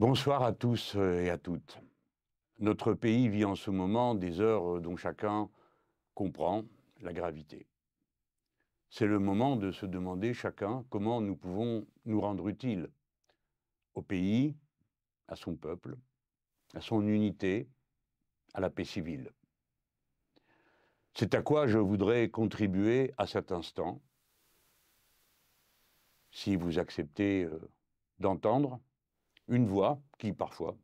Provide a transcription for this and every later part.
Bonsoir à tous euh, et à toutes. Notre pays vit en ce moment des heures euh, dont chacun comprend la gravité. C'est le moment de se demander chacun comment nous pouvons nous rendre utiles au pays, à son peuple, à son unité, à la paix civile. C'est à quoi je voudrais contribuer à cet instant, si vous acceptez euh, d'entendre une voix qui, parfois,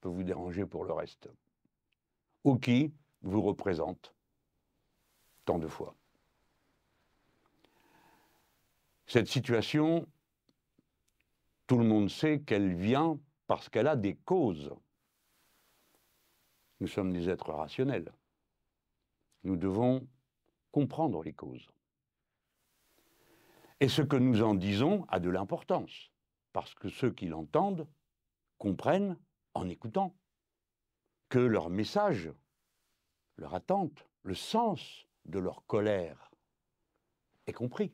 peut vous déranger pour le reste, ou qui vous représente tant de fois. Cette situation, tout le monde sait qu'elle vient parce qu'elle a des causes. Nous sommes des êtres rationnels. Nous devons comprendre les causes. Et ce que nous en disons a de l'importance parce que ceux qui l'entendent comprennent en écoutant que leur message, leur attente, le sens de leur colère est compris.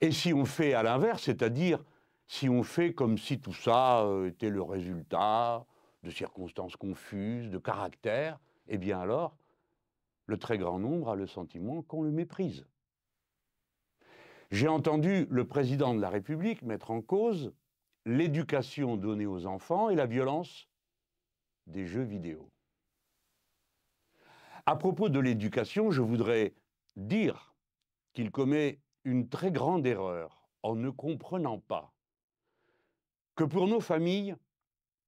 Et si on fait à l'inverse, c'est-à-dire si on fait comme si tout ça euh, était le résultat de circonstances confuses, de caractères, eh bien alors, le très grand nombre a le sentiment qu'on le méprise. J'ai entendu le président de la République mettre en cause l'éducation donnée aux enfants et la violence des jeux vidéo. À propos de l'éducation, je voudrais dire qu'il commet une très grande erreur en ne comprenant pas que pour nos familles,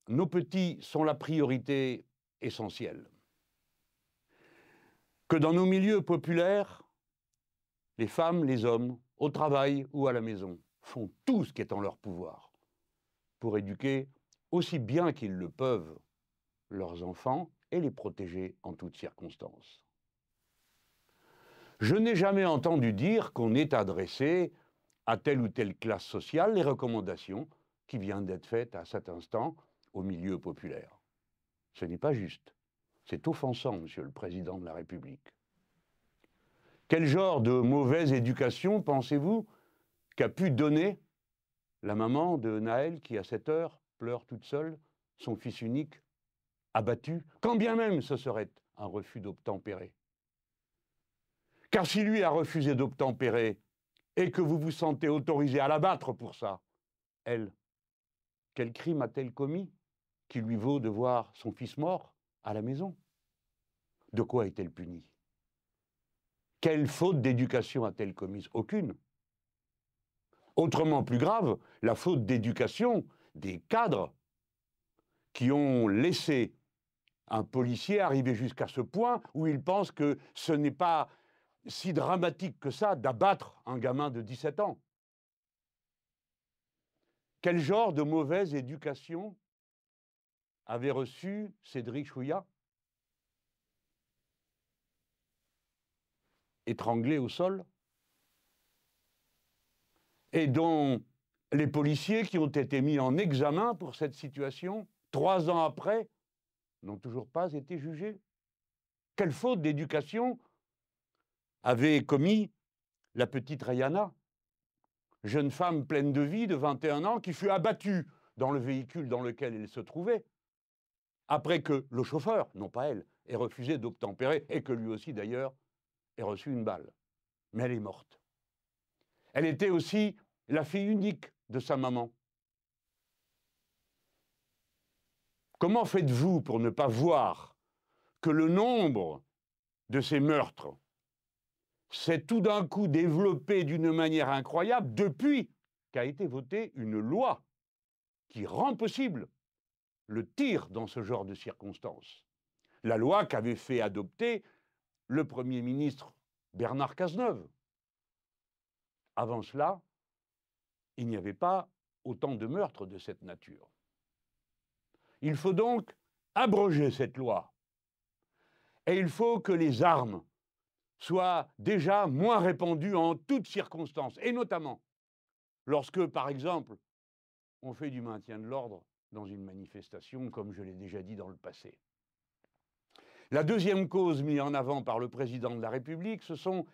nos petits sont la priorité essentielle. Que dans nos milieux populaires, les femmes, les hommes au travail ou à la maison, font tout ce qui est en leur pouvoir pour éduquer aussi bien qu'ils le peuvent leurs enfants et les protéger en toutes circonstances. Je n'ai jamais entendu dire qu'on ait adressé à telle ou telle classe sociale les recommandations qui viennent d'être faites à cet instant au milieu populaire. Ce n'est pas juste. C'est offensant, Monsieur le Président de la République. Quel genre de mauvaise éducation pensez-vous qu'a pu donner la maman de Naël qui, à cette heure, pleure toute seule, son fils unique abattu, quand bien même ce serait un refus d'obtempérer Car si lui a refusé d'obtempérer et que vous vous sentez autorisé à l'abattre pour ça, elle, quel crime a-t-elle commis qui lui vaut de voir son fils mort à la maison De quoi est-elle punie quelle faute d'éducation a-t-elle commise Aucune. Autrement plus grave, la faute d'éducation des cadres qui ont laissé un policier arriver jusqu'à ce point où il pense que ce n'est pas si dramatique que ça d'abattre un gamin de 17 ans. Quel genre de mauvaise éducation avait reçu Cédric Chouillat étranglé au sol, et dont les policiers qui ont été mis en examen pour cette situation, trois ans après, n'ont toujours pas été jugés. Quelle faute d'éducation avait commis la petite Rayana, jeune femme pleine de vie de 21 ans qui fut abattue dans le véhicule dans lequel elle se trouvait, après que le chauffeur, non pas elle, ait refusé d'obtempérer, et que lui aussi d'ailleurs et reçu une balle. Mais elle est morte. Elle était aussi la fille unique de sa maman. Comment faites-vous pour ne pas voir que le nombre de ces meurtres s'est tout d'un coup développé d'une manière incroyable depuis qu'a été votée une loi qui rend possible le tir dans ce genre de circonstances La loi qu'avait fait adopter le Premier ministre Bernard Cazeneuve. Avant cela, il n'y avait pas autant de meurtres de cette nature. Il faut donc abroger cette loi. Et il faut que les armes soient déjà moins répandues en toutes circonstances, et notamment lorsque, par exemple, on fait du maintien de l'ordre dans une manifestation, comme je l'ai déjà dit dans le passé. La deuxième cause mise en avant par le président de la République, ce sont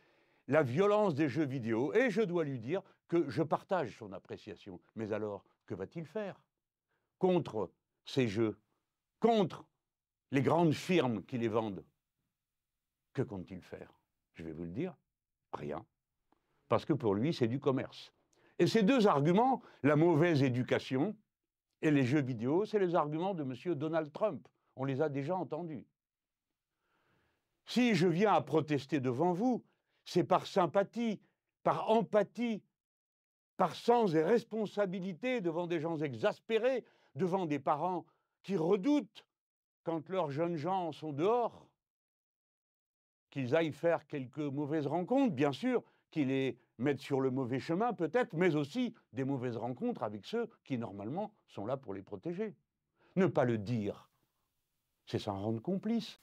la violence des jeux vidéo. Et je dois lui dire que je partage son appréciation. Mais alors, que va-t-il faire contre ces jeux Contre les grandes firmes qui les vendent Que compte-t-il faire Je vais vous le dire, rien. Parce que pour lui, c'est du commerce. Et ces deux arguments, la mauvaise éducation et les jeux vidéo, c'est les arguments de M. Donald Trump. On les a déjà entendus. Si je viens à protester devant vous, c'est par sympathie, par empathie, par sens et responsabilité devant des gens exaspérés, devant des parents qui redoutent quand leurs jeunes gens sont dehors qu'ils aillent faire quelques mauvaises rencontres, bien sûr, qu'ils les mettent sur le mauvais chemin peut-être, mais aussi des mauvaises rencontres avec ceux qui normalement sont là pour les protéger. Ne pas le dire, c'est s'en rendre complice.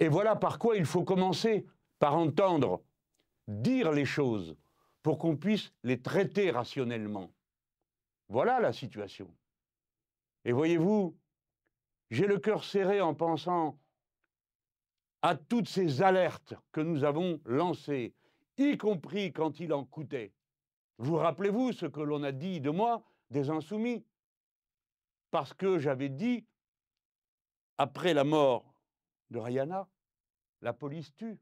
Et voilà par quoi il faut commencer, par entendre, dire les choses, pour qu'on puisse les traiter rationnellement. Voilà la situation. Et voyez-vous, j'ai le cœur serré en pensant à toutes ces alertes que nous avons lancées, y compris quand il en coûtait. Vous rappelez-vous ce que l'on a dit de moi des insoumis Parce que j'avais dit, après la mort de Rihanna. La police tue.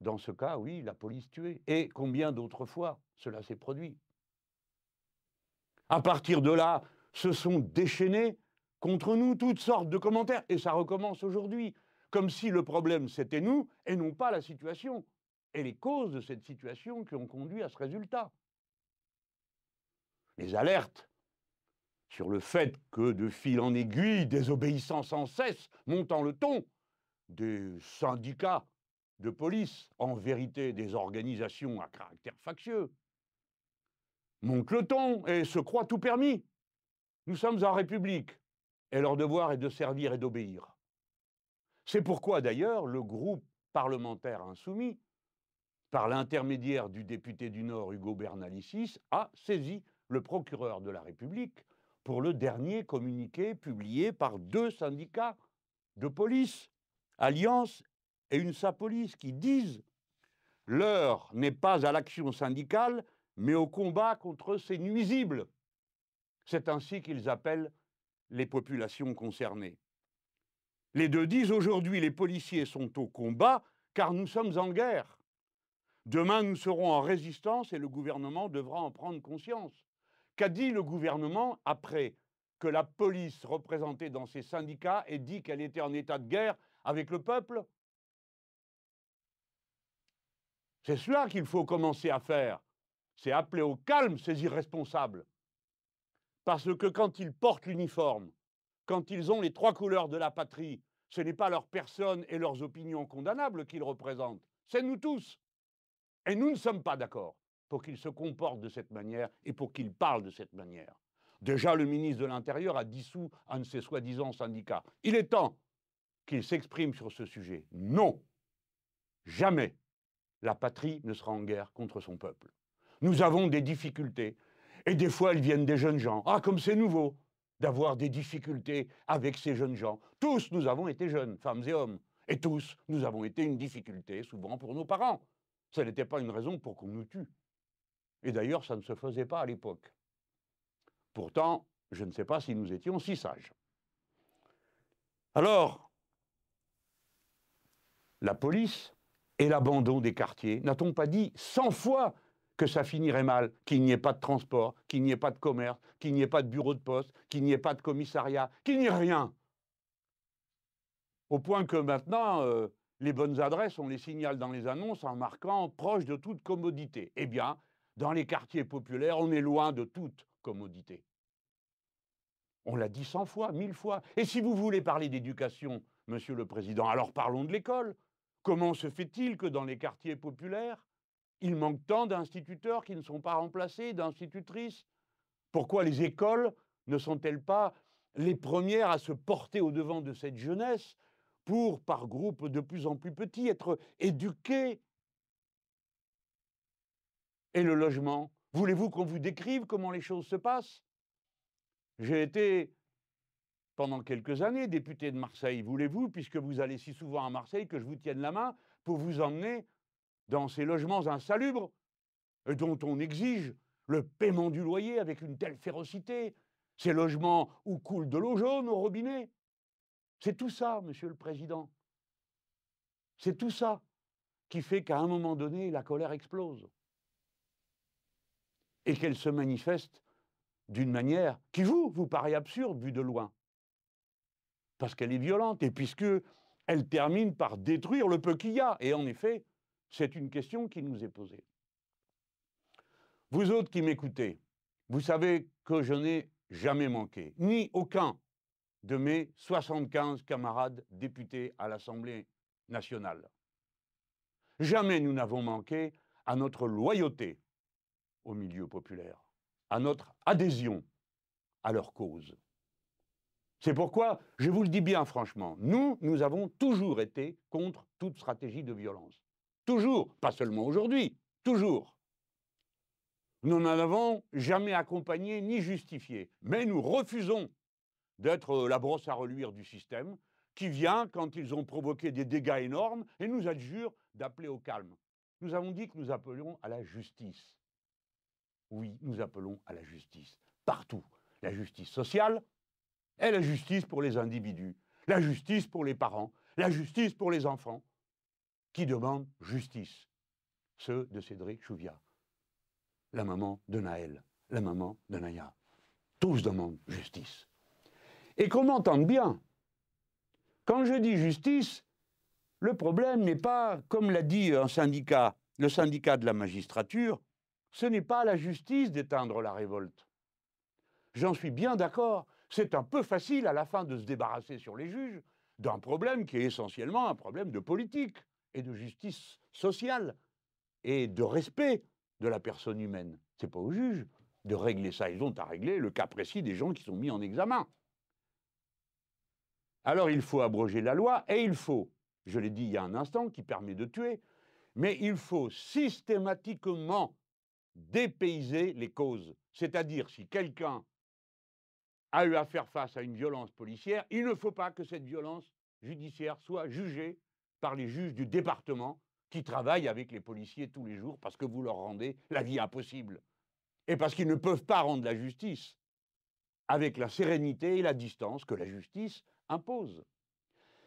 Dans ce cas, oui, la police tuée. Et combien d'autres fois cela s'est produit À partir de là, se sont déchaînés contre nous toutes sortes de commentaires. Et ça recommence aujourd'hui, comme si le problème c'était nous et non pas la situation, et les causes de cette situation qui ont conduit à ce résultat. Les alertes sur le fait que, de fil en aiguille, désobéissant sans cesse, montant le ton, des syndicats de police, en vérité des organisations à caractère factieux, montent le ton et se croient tout permis. Nous sommes en République et leur devoir est de servir et d'obéir. C'est pourquoi d'ailleurs le groupe parlementaire insoumis, par l'intermédiaire du député du Nord Hugo Bernalicis, a saisi le procureur de la République pour le dernier communiqué publié par deux syndicats de police, Alliance et Sa Police, qui disent L'heure n'est pas à l'action syndicale, mais au combat contre ces nuisibles. C'est ainsi qu'ils appellent les populations concernées. Les deux disent aujourd'hui les policiers sont au combat car nous sommes en guerre. Demain nous serons en résistance et le gouvernement devra en prendre conscience. Qu'a dit le gouvernement après que la police représentée dans ces syndicats ait dit qu'elle était en état de guerre avec le peuple C'est cela qu'il faut commencer à faire. C'est appeler au calme ces irresponsables. Parce que quand ils portent l'uniforme, quand ils ont les trois couleurs de la patrie, ce n'est pas leurs personnes et leurs opinions condamnables qu'ils représentent, c'est nous tous. Et nous ne sommes pas d'accord pour qu'il se comporte de cette manière et pour qu'il parle de cette manière. Déjà, le ministre de l'Intérieur a dissous un de ses soi-disant syndicats. Il est temps qu'il s'exprime sur ce sujet. Non, jamais la patrie ne sera en guerre contre son peuple. Nous avons des difficultés, et des fois elles viennent des jeunes gens. Ah, comme c'est nouveau d'avoir des difficultés avec ces jeunes gens. Tous, nous avons été jeunes, femmes et hommes, et tous, nous avons été une difficulté, souvent pour nos parents. Ce n'était pas une raison pour qu'on nous tue. Et d'ailleurs, ça ne se faisait pas à l'époque. Pourtant, je ne sais pas si nous étions si sages. Alors, la police et l'abandon des quartiers, n'a-t-on pas dit 100 fois que ça finirait mal, qu'il n'y ait pas de transport, qu'il n'y ait pas de commerce, qu'il n'y ait pas de bureau de poste, qu'il n'y ait pas de commissariat, qu'il n'y ait rien Au point que maintenant, euh, les bonnes adresses, on les signale dans les annonces en marquant proche de toute commodité. Eh bien, dans les quartiers populaires, on est loin de toute commodité. On l'a dit cent fois, mille fois. Et si vous voulez parler d'éducation, Monsieur le Président, alors parlons de l'école. Comment se fait-il que dans les quartiers populaires, il manque tant d'instituteurs qui ne sont pas remplacés, d'institutrices Pourquoi les écoles ne sont-elles pas les premières à se porter au devant de cette jeunesse pour, par groupes de plus en plus petits, être éduquées et le logement. Voulez-vous qu'on vous décrive comment les choses se passent J'ai été pendant quelques années député de Marseille. Voulez-vous, puisque vous allez si souvent à Marseille, que je vous tienne la main pour vous emmener dans ces logements insalubres euh, dont on exige le paiement du loyer avec une telle férocité, ces logements où coule de l'eau jaune au robinet. C'est tout ça, Monsieur le Président. C'est tout ça qui fait qu'à un moment donné, la colère explose et qu'elle se manifeste d'une manière qui vous, vous paraît absurde vu de loin. Parce qu'elle est violente et puisque elle termine par détruire le peu qu'il y a. Et en effet, c'est une question qui nous est posée. Vous autres qui m'écoutez, vous savez que je n'ai jamais manqué, ni aucun de mes 75 camarades députés à l'Assemblée nationale. Jamais nous n'avons manqué à notre loyauté au milieu populaire, à notre adhésion à leur cause. C'est pourquoi, je vous le dis bien franchement, nous, nous avons toujours été contre toute stratégie de violence. Toujours, pas seulement aujourd'hui, toujours. Nous n'en avons jamais accompagné ni justifié, mais nous refusons d'être la brosse à reluire du système qui vient quand ils ont provoqué des dégâts énormes et nous adjure d'appeler au calme. Nous avons dit que nous appelions à la justice oui, nous appelons à la justice. Partout. La justice sociale et la justice pour les individus, la justice pour les parents, la justice pour les enfants. Qui demandent justice Ceux de Cédric Chouviat, la maman de Naël, la maman de Naya. Tous demandent justice. Et qu'on m'entende bien. Quand je dis justice, le problème n'est pas, comme l'a dit un syndicat, le syndicat de la magistrature, ce n'est pas à la justice d'éteindre la révolte. J'en suis bien d'accord. C'est un peu facile à la fin de se débarrasser sur les juges d'un problème qui est essentiellement un problème de politique et de justice sociale et de respect de la personne humaine. C'est pas aux juges de régler ça. Ils ont à régler le cas précis des gens qui sont mis en examen. Alors il faut abroger la loi et il faut, je l'ai dit il y a un instant, qui permet de tuer, mais il faut systématiquement dépayser les causes. C'est-à-dire, si quelqu'un a eu à faire face à une violence policière, il ne faut pas que cette violence judiciaire soit jugée par les juges du département qui travaillent avec les policiers tous les jours parce que vous leur rendez la vie impossible et parce qu'ils ne peuvent pas rendre la justice avec la sérénité et la distance que la justice impose.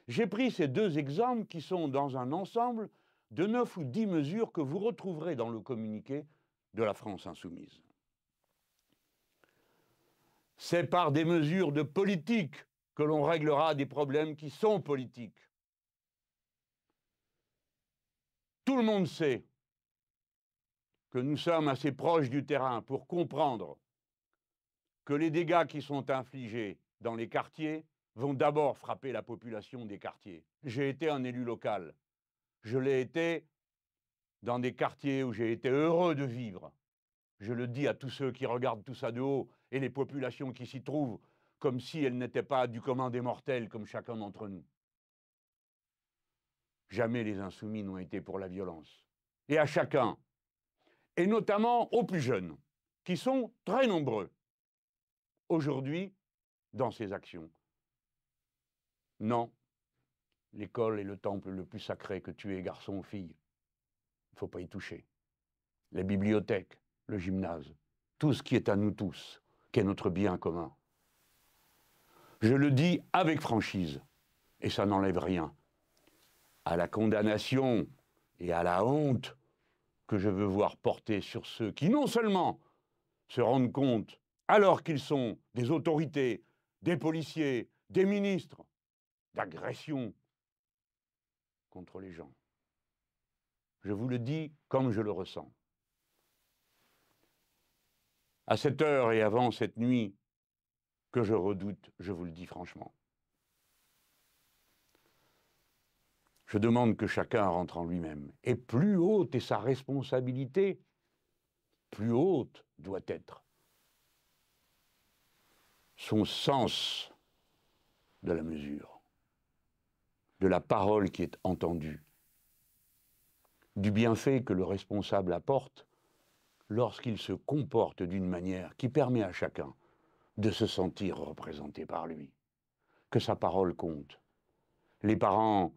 J'ai pris ces deux exemples qui sont dans un ensemble de neuf ou dix mesures que vous retrouverez dans le communiqué de la France insoumise. C'est par des mesures de politique que l'on réglera des problèmes qui sont politiques. Tout le monde sait que nous sommes assez proches du terrain pour comprendre que les dégâts qui sont infligés dans les quartiers vont d'abord frapper la population des quartiers. J'ai été un élu local. Je l'ai été dans des quartiers où j'ai été heureux de vivre. Je le dis à tous ceux qui regardent tout ça de haut et les populations qui s'y trouvent, comme si elles n'étaient pas du commun des mortels comme chacun d'entre nous. Jamais les insoumis n'ont été pour la violence. Et à chacun, et notamment aux plus jeunes, qui sont très nombreux aujourd'hui dans ces actions. Non, l'école est le temple le plus sacré que tu es, garçon ou fille. Il ne faut pas y toucher. La bibliothèque, le gymnase, tout ce qui est à nous tous, qui est notre bien commun. Je le dis avec franchise, et ça n'enlève rien à la condamnation et à la honte que je veux voir porter sur ceux qui non seulement se rendent compte, alors qu'ils sont des autorités, des policiers, des ministres, d'agression contre les gens. Je vous le dis comme je le ressens. À cette heure et avant cette nuit que je redoute, je vous le dis franchement. Je demande que chacun rentre en lui-même. Et plus haute est sa responsabilité, plus haute doit être son sens de la mesure, de la parole qui est entendue, du bienfait que le responsable apporte lorsqu'il se comporte d'une manière qui permet à chacun de se sentir représenté par lui, que sa parole compte. Les parents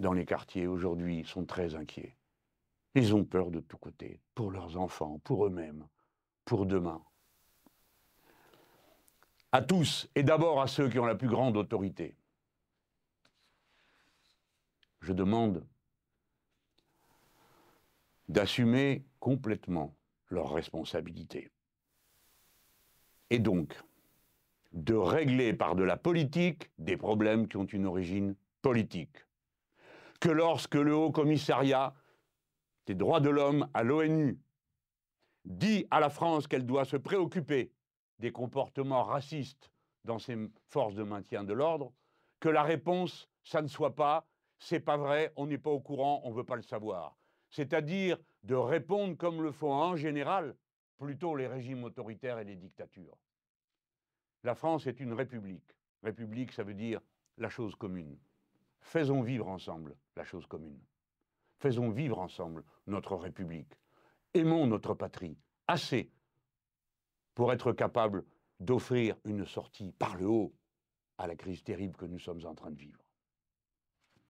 dans les quartiers aujourd'hui sont très inquiets. Ils ont peur de tous côtés, pour leurs enfants, pour eux-mêmes, pour demain. À tous, et d'abord à ceux qui ont la plus grande autorité. Je demande d'assumer complètement leurs responsabilités. Et donc, de régler par de la politique des problèmes qui ont une origine politique. Que lorsque le Haut Commissariat des droits de l'homme à l'ONU dit à la France qu'elle doit se préoccuper des comportements racistes dans ses forces de maintien de l'ordre, que la réponse, ça ne soit pas, c'est pas vrai, on n'est pas au courant, on ne veut pas le savoir c'est-à-dire de répondre comme le font en général plutôt les régimes autoritaires et les dictatures. La France est une république. République, ça veut dire la chose commune. Faisons vivre ensemble la chose commune. Faisons vivre ensemble notre République. Aimons notre patrie assez pour être capable d'offrir une sortie par le haut à la crise terrible que nous sommes en train de vivre.